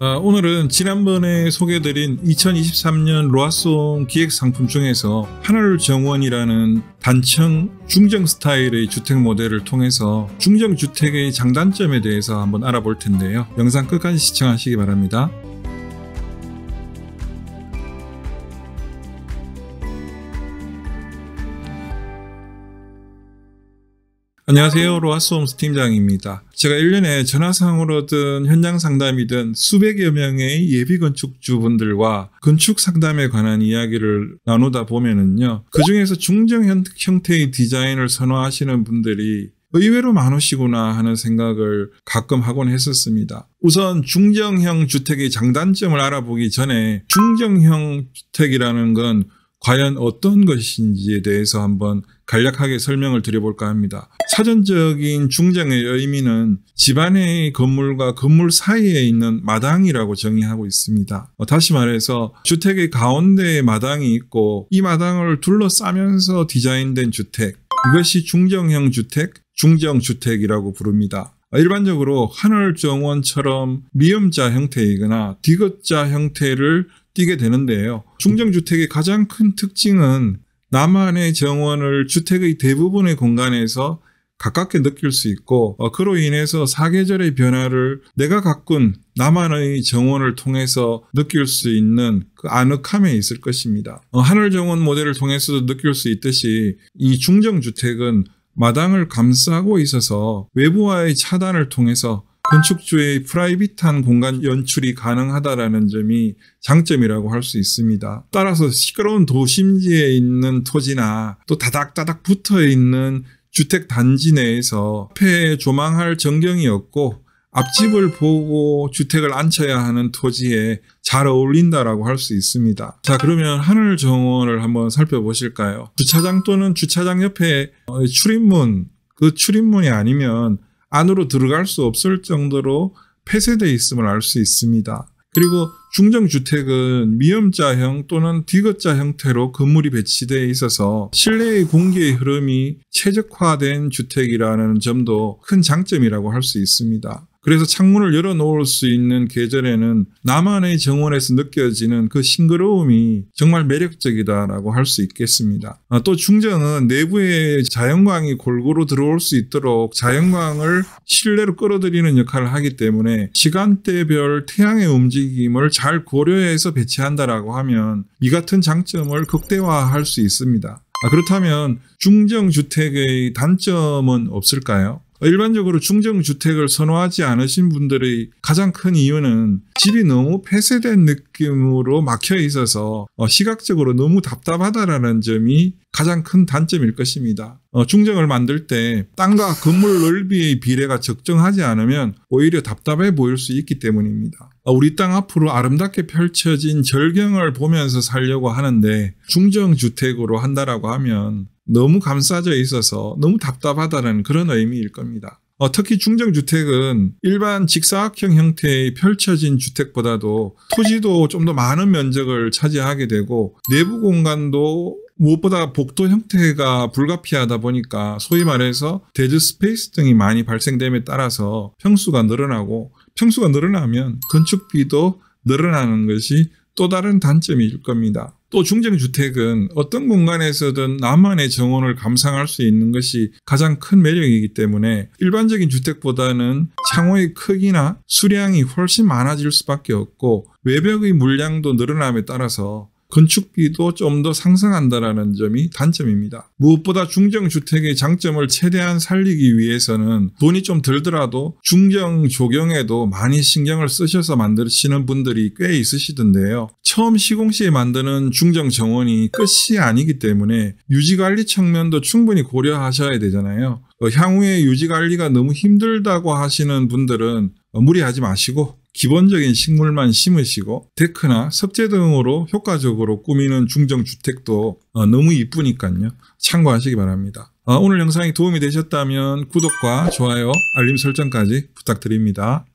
아, 오늘은 지난번에 소개드린 2023년 로아송 기획 상품 중에서 하늘 정원이라는 단층 중정 스타일의 주택 모델을 통해서 중정 주택의 장단점에 대해서 한번 알아볼 텐데요. 영상 끝까지 시청하시기 바랍니다. 안녕하세요. 로아스홈스 팀장입니다. 제가 1년에 전화상으로든 현장 상담이든 수백여 명의 예비 건축주분들과 건축 상담에 관한 이야기를 나누다 보면은요. 그 중에서 중정 형태의 디자인을 선호하시는 분들이 의외로 많으시구나 하는 생각을 가끔 하곤 했었습니다. 우선 중정형 주택의 장단점을 알아보기 전에 중정형 주택이라는 건 과연 어떤 것인지에 대해서 한번 간략하게 설명을 드려볼까 합니다. 사전적인 중장의 의미는 집안의 건물과 건물 사이에 있는 마당이라고 정의하고 있습니다. 어, 다시 말해서 주택의 가운데에 마당이 있고 이 마당을 둘러싸면서 디자인된 주택 이것이 중정형 주택, 중정주택이라고 부릅니다. 일반적으로 하늘정원처럼 미음자 형태이거나 디귿자 형태를 뛰게 되는데요. 중장주택의 가장 큰 특징은 나만의 정원을 주택의 대부분의 공간에서 가깝게 느낄 수 있고 어, 그로 인해서 사계절의 변화를 내가 가꾼 나만의 정원을 통해서 느낄 수 있는 그 아늑함에 있을 것입니다. 어, 하늘 정원 모델을 통해서도 느낄 수 있듯이 이 중정주택은 마당을 감싸고 있어서 외부와의 차단을 통해서 건축주의 프라이빗한 공간 연출이 가능하다라는 점이 장점이라고 할 수 있습니다. 따라서 시끄러운 도심지에 있는 토지나 또 다닥다닥 붙어 있는 주택 단지 내에서 앞에 조망할 전경이 없고 앞집을 보고 주택을 앉혀야 하는 토지에 잘 어울린다라고 할 수 있습니다. 자, 그러면 하늘 정원을 한번 살펴보실까요? 주차장 또는 주차장 옆에 출입문, 그 출입문이 아니면 안으로 들어갈 수 없을 정도로 폐쇄되어 있음을 알 수 있습니다. 그리고 중정주택은 미음자형 또는 디귿자 형태로 건물이 배치되어 있어서 실내의 공기의 흐름이 최적화된 주택이라는 점도 큰 장점이라고 할 수 있습니다. 그래서 창문을 열어놓을 수 있는 계절에는 나만의 정원에서 느껴지는 그 싱그러움이 정말 매력적이다라고 할 수 있겠습니다. 아, 또중정은 내부의 자연광이 골고루 들어올 수 있도록 자연광을 실내로 끌어들이는 역할을 하기 때문에 시간대별 태양의 움직임을 잘 고려해서 배치한다라고 하면 이 같은 장점을 극대화할 수 있습니다. 아, 그렇다면 중정주택의 단점은 없을까요? 일반적으로 중정주택을 선호하지 않으신 분들의 가장 큰 이유는 집이 너무 폐쇄된 느낌으로 막혀 있어서 어, 시각적으로 너무 답답하다라는 점이 가장 큰 단점일 것입니다. 어, 중정을 만들 때 땅과 건물 넓이의 비례가 적정하지 않으면 오히려 답답해 보일 수 있기 때문입니다. 어, 우리 땅 앞으로 아름답게 펼쳐진 절경을 보면서 살려고 하는데 중정주택으로 한다라고 하면 너무 감싸져 있어서 너무 답답하다는 그런 의미일 겁니다. 어, 특히 중정주택은 일반 직사각형 형태의 펼쳐진 주택보다도 토지도 좀 더 많은 면적을 차지하게 되고 내부 공간도 무엇보다 복도 형태가 불가피하다 보니까 소위 말해서 데드 스페이스 등이 많이 발생됨에 따라서 평수가 늘어나고 평수가 늘어나면 건축비도 늘어나는 것이 또 다른 단점일 겁니다. 또 중정주택은 어떤 공간에서든 나만의 정원을 감상할 수 있는 것이 가장 큰 매력이기 때문에 일반적인 주택보다는 창호의 크기나 수량이 훨씬 많아질 수밖에 없고 외벽의 물량도 늘어남에 따라서 건축비도 좀 더 상승한다라는 점이 단점입니다. 무엇보다 중정주택의 장점을 최대한 살리기 위해서는 돈이 좀 들더라도 중정 조경에도 많이 신경을 쓰셔서 만드시는 분들이 꽤 있으시던데요. 처음 시공 시에 만드는 중정 정원이 끝이 아니기 때문에 유지관리 측면도 충분히 고려하셔야 되잖아요. 어, 향후에 유지관리가 너무 힘들다고 하시는 분들은 어, 무리하지 마시고 기본적인 식물만 심으시고 데크나 석재 등으로 효과적으로 꾸미는 중정주택도 어, 너무 이쁘니까요. 참고하시기 바랍니다. 어, 오늘 영상이 도움이 되셨다면 구독과 좋아요, 알림 설정까지 부탁드립니다.